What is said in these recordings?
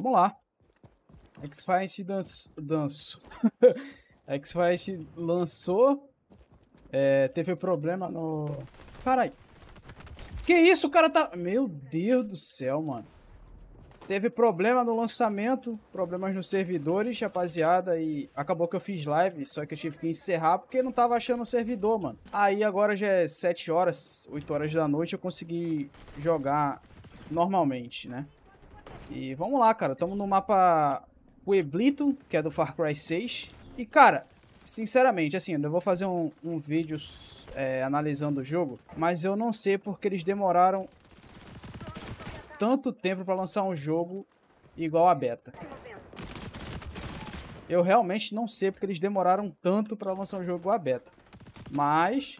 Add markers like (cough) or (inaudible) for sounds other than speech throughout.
Vamos lá. X-Fight dançou. dançou. (laughs) X-Fight lançou. É, teve problema no. Carai. Que isso, o cara tá. Meu Deus do céu, mano. Teve problema no lançamento, problemas nos servidores, rapaziada, e acabou que eu fiz live, só que eu tive que encerrar porque não tava achando o servidor, mano. Aí agora já é 7 horas, 8 horas da noite, eu consegui jogar normalmente, né? E vamos lá, cara. Estamos no mapa Pueblito, que é do Far Cry 6. E, cara, sinceramente, assim, eu vou fazer um, um vídeo é, analisando o jogo, mas eu não sei porque eles demoraram tanto tempo para lançar um jogo igual a beta. Eu realmente não sei porque eles demoraram tanto para lançar um jogo igual a beta. Mas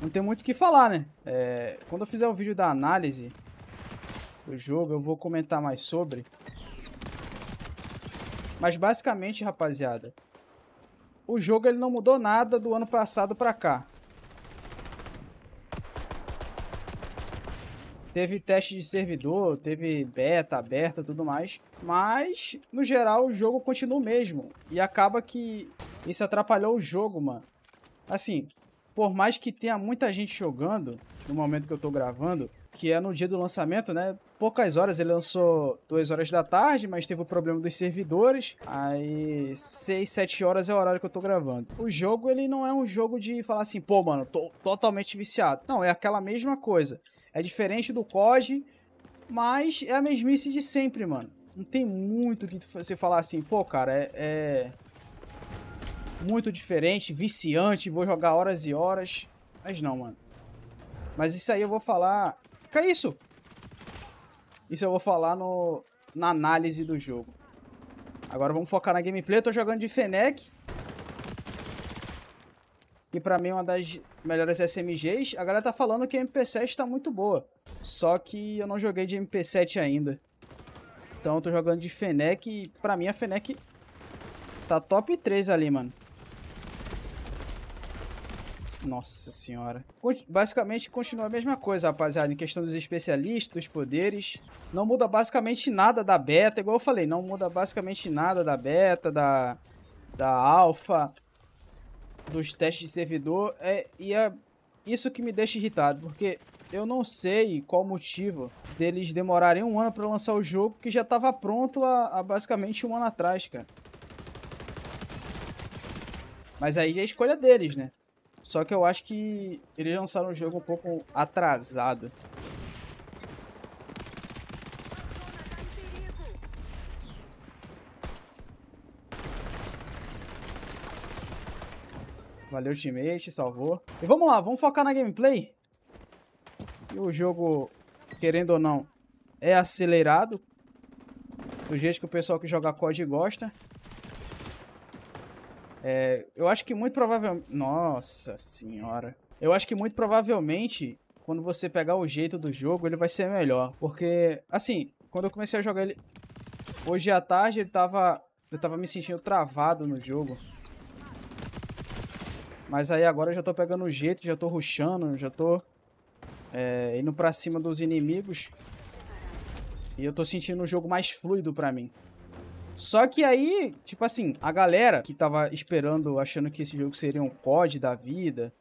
não tem muito o que falar, né? É, quando eu fizer o vídeo da análise, próprio jogo, eu vou comentar mais sobre. Mas basicamente, rapaziada, o jogo ele não mudou nada do ano passado para cá. Teve teste de servidor, teve beta aberta, tudo mais, mas no geral o jogo continua o mesmo e acaba que isso atrapalhou o jogo, mano. Assim, por mais que tenha muita gente jogando no momento que eu tô gravando, que é no dia do lançamento, né? poucas horas, ele lançou 2 horas da tarde, mas teve o problema dos servidores. Aí 6, 7 horas é o horário que eu tô gravando. O jogo, ele não é um jogo de falar assim, pô, mano, tô totalmente viciado. Não, é aquela mesma coisa. É diferente do COD, mas é a mesmice de sempre, mano. Não tem muito que você falar assim, pô, cara, é, é muito diferente, viciante, vou jogar horas e horas. Mas não, mano. Mas isso aí eu vou falar. Que é isso? Isso eu vou falar no, na análise do jogo. Agora vamos focar na gameplay. Eu tô jogando de Fennec. Que pra mim é uma das melhores SMGs. A galera tá falando que a MP7 tá muito boa. Só que eu não joguei de MP7 ainda. Então eu tô jogando de Fennec e pra mim a Fennec tá top 3 ali, mano. Nossa senhora. Basicamente continua a mesma coisa, rapaziada. Em questão dos especialistas, dos poderes. Não muda basicamente nada da beta. Igual eu falei, não muda basicamente nada da beta, da, da alfa, dos testes de servidor. É, e é isso que me deixa irritado, porque eu não sei qual o motivo deles demorarem um ano para lançar o jogo que já estava pronto há, há basicamente um ano atrás, cara. Mas aí é a escolha deles, né? Só que eu acho que eles lançaram o jogo um pouco atrasado. Valeu, teammate, salvou. E vamos lá, vamos focar na gameplay. E o jogo, querendo ou não, é acelerado. Do jeito que o pessoal que joga COD gosta. É, eu acho que muito provavelmente. Nossa senhora. Eu acho que muito provavelmente, quando você pegar o jeito do jogo, ele vai ser melhor. Porque, assim, quando eu comecei a jogar ele. Hoje à tarde ele tava. Eu tava me sentindo travado no jogo. Mas aí agora eu já tô pegando o jeito, já tô ruxando, já tô é, indo pra cima dos inimigos. E eu tô sentindo o um jogo mais fluido pra mim. Só que aí, tipo assim, a galera que tava esperando, achando que esse jogo seria um COD da vida.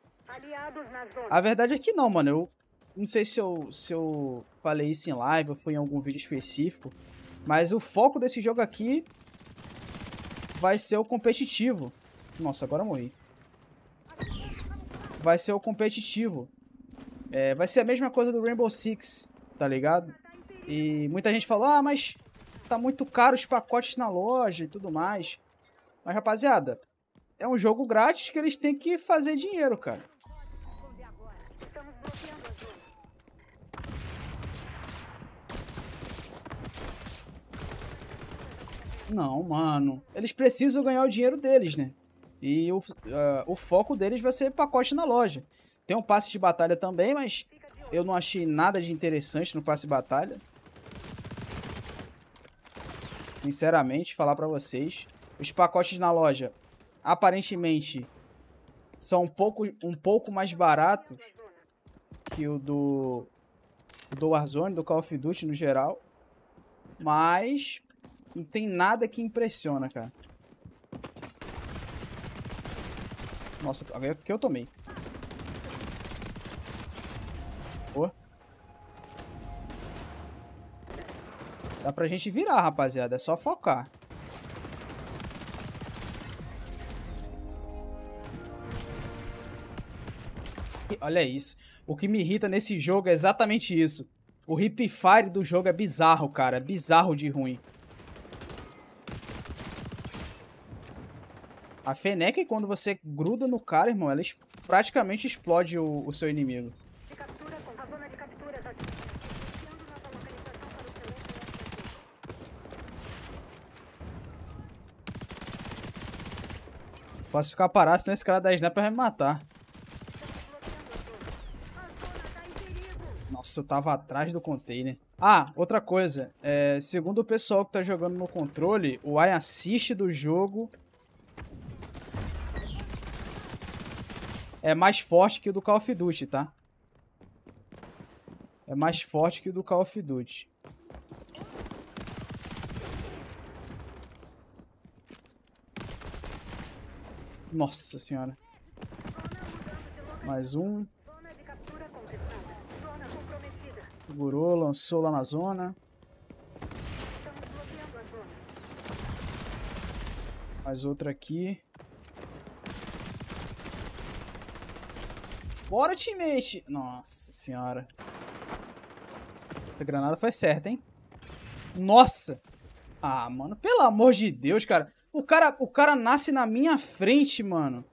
A verdade é que não, mano. Eu não sei se eu, se eu falei isso em live ou foi em algum vídeo específico. Mas o foco desse jogo aqui vai ser o competitivo. Nossa, agora eu morri. Vai ser o competitivo. É, vai ser a mesma coisa do Rainbow Six, tá ligado? E muita gente falou, ah, mas tá muito caro os pacotes na loja e tudo mais. Mas, rapaziada, é um jogo grátis que eles têm que fazer dinheiro, cara. Não, mano. Eles precisam ganhar o dinheiro deles, né? E o, uh, o foco deles vai ser pacote na loja. Tem um passe de batalha também, mas eu não achei nada de interessante no passe de batalha. Sinceramente, falar para vocês. Os pacotes na loja, aparentemente, são um pouco, um pouco mais baratos que o do, do Warzone, do Call of Duty no geral. Mas não tem nada que impressiona, cara. Nossa, agora tá que eu tomei. Dá pra gente virar, rapaziada. É só focar. olha isso. O que me irrita nesse jogo é exatamente isso. O hip fire do jogo é bizarro, cara. bizarro de ruim. A Fenec, quando você gruda no cara, irmão, ela praticamente explode o, o seu inimigo. Posso ficar parado, senão esse cara da sniper vai me matar. Nossa, eu tava atrás do container. Ah, outra coisa. É, segundo o pessoal que tá jogando no controle, o I assist do jogo é mais forte que o do Call of Duty, tá? É mais forte que o do Call of Duty. Nossa senhora. Mais um. Segurou, lançou lá na zona. Mais outra aqui. Bora, teammate! Nossa senhora. A granada foi certa, hein? Nossa! Ah, mano, pelo amor de Deus, cara. O cara, o cara nasce na minha frente, mano.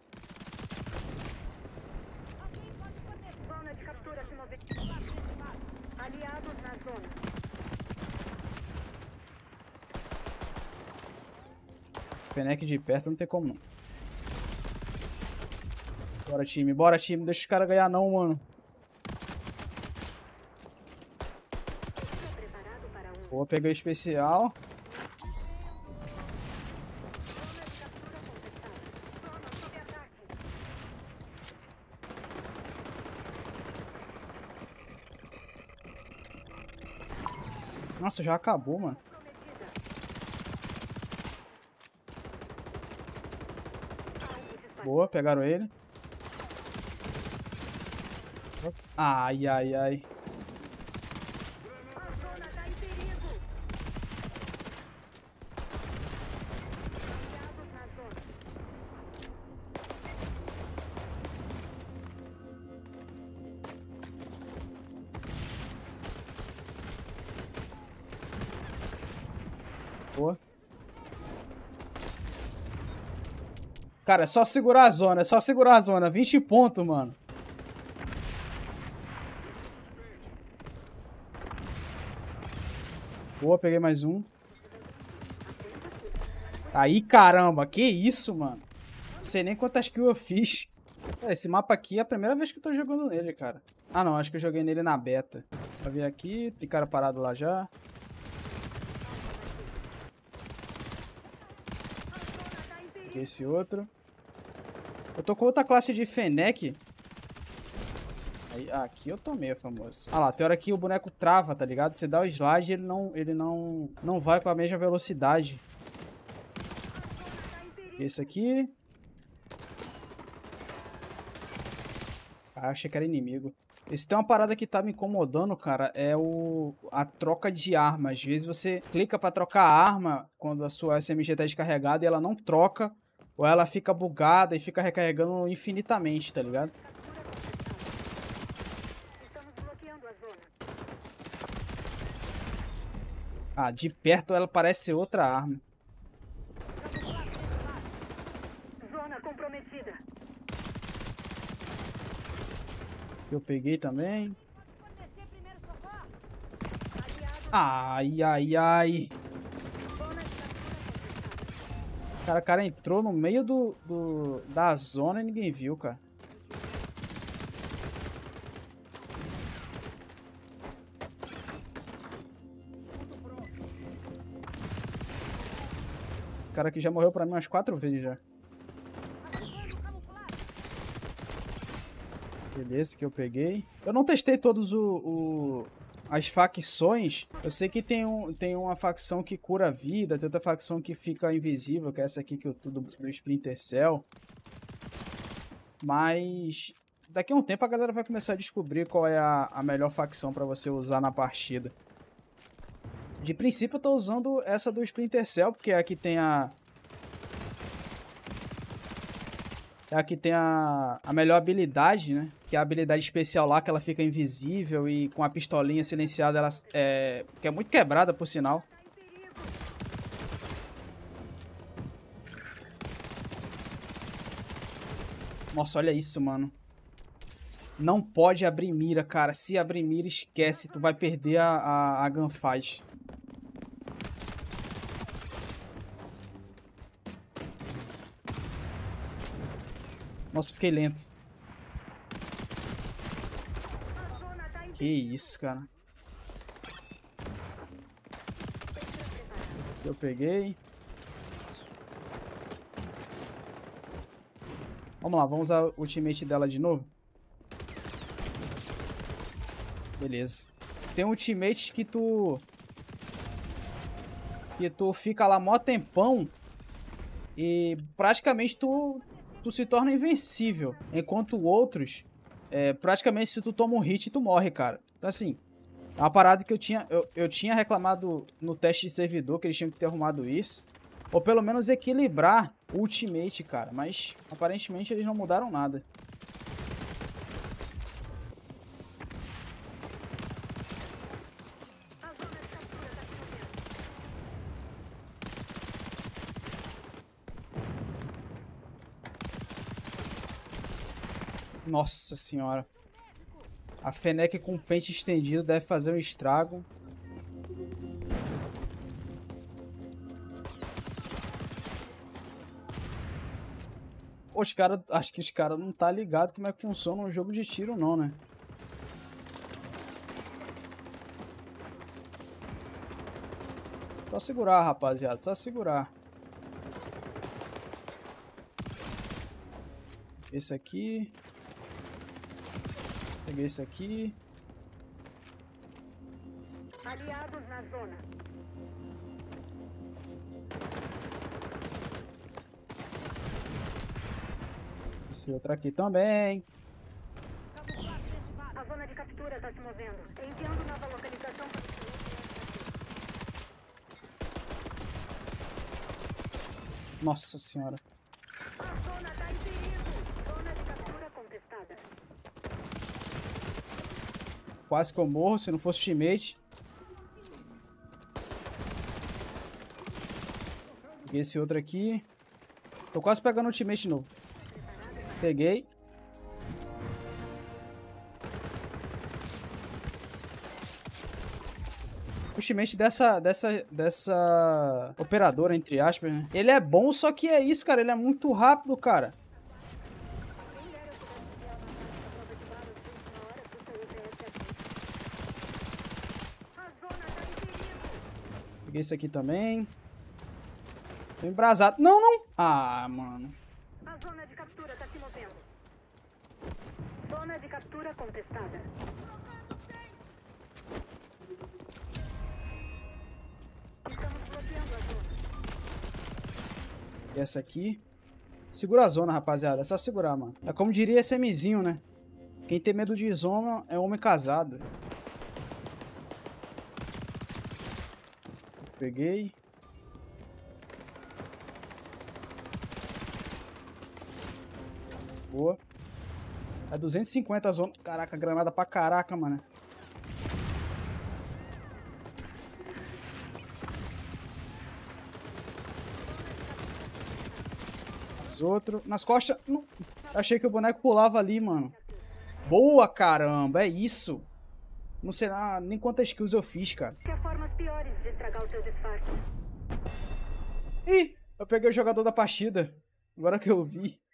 Penec de perto não tem como não. Bora, time. Bora, time. deixa os caras ganhar não, mano. Boa, peguei o especial. Nossa, já acabou, mano. Boa, pegaram ele. Ai, ai, ai. Cara, é só segurar a zona, é só segurar a zona. 20 pontos, mano. Boa, peguei mais um. Aí, caramba, que isso, mano. Não sei nem quantas kills eu fiz. É, esse mapa aqui é a primeira vez que eu tô jogando nele, cara. Ah, não, acho que eu joguei nele na beta. Pra vir aqui, tem cara parado lá já. Peguei esse outro. Eu tô com outra classe de Fennec. Aí, ah, aqui eu tomei, famoso. Ah lá, tem hora que o boneco trava, tá ligado? Você dá o slide e ele não, ele não, não vai com a mesma velocidade. Esse aqui. Ah, achei que era inimigo. Esse tem uma parada que tá me incomodando, cara, é o a troca de arma. Às vezes você clica para trocar a arma quando a sua SMG tá descarregada e ela não troca ou ela fica bugada e fica recarregando infinitamente, tá ligado? Ah, de perto ela parece ser outra arma. Zona comprometida. Eu peguei também. Ai, ai, ai. Cara, o cara entrou no meio do, do da zona e ninguém viu, cara. Esse cara aqui já morreu pra mim umas quatro vezes já. Beleza, que eu peguei. Eu não testei todos o, o as facções, eu sei que tem, um, tem uma facção que cura a vida, tem outra facção que fica invisível, que é essa aqui que eu, do, do Splinter Cell. Mas daqui a um tempo a galera vai começar a descobrir qual é a, a melhor facção para você usar na partida. De princípio eu tô usando essa do Splinter Cell, porque é aqui tem a, É a que tem a, a melhor habilidade, né? Que é a habilidade especial lá, que ela fica invisível e com a pistolinha silenciada, ela é... Que é muito quebrada, por sinal. Nossa, olha isso, mano. Não pode abrir mira, cara. Se abrir mira, esquece. Tu vai perder a, a, a gunfight. Nossa, fiquei lento. Que isso, cara. Eu peguei. Vamos lá, vamos usar o ultimate dela de novo. Beleza. Tem um ultimate que tu... Que tu fica lá mó tempão. E praticamente tu tu se torna invencível, enquanto outros, é, praticamente se tu toma um hit, tu morre, cara. Então assim, é uma parada que eu tinha, eu, eu tinha reclamado no teste de servidor, que eles tinham que ter arrumado isso. Ou pelo menos equilibrar o ultimate, cara. Mas aparentemente eles não mudaram nada. Nossa senhora. A Fennec com o pente estendido deve fazer um estrago. Os cara, acho que os caras não tá ligado como é que funciona um jogo de tiro não, né? Só segurar, rapaziada, só segurar. Esse aqui, Peguei isso aqui. Aliados na zona. Esse outro aqui também. A zona de captura está se movendo. Enviando nova localização para o Nossa senhora. A zona Quase que eu morro, se não fosse teammate. Peguei esse outro aqui. Tô quase pegando o teammate de novo. Peguei. O teammate dessa, dessa, dessa operadora, entre aspas, né? Ele é bom, só que é isso, cara. Ele é muito rápido, cara. Peguei esse aqui também. Tô embrasado. Não, não! Ah, mano. A zona de captura tá se movendo. Zona de captura contestada. essa aqui. Segura a zona, rapaziada. É só segurar, mano. É como diria esse né? Quem tem medo de zona é homem casado. Peguei. Boa. É 250 a zona. Caraca, granada pra caraca, mano. Os outros. Nas costas. Não. Achei que o boneco pulava ali, mano. Boa, caramba. É isso. Não sei lá, nem quantas kills eu fiz, cara estragar o seu disfarce. Ih, eu peguei o jogador da partida. Agora que eu vi.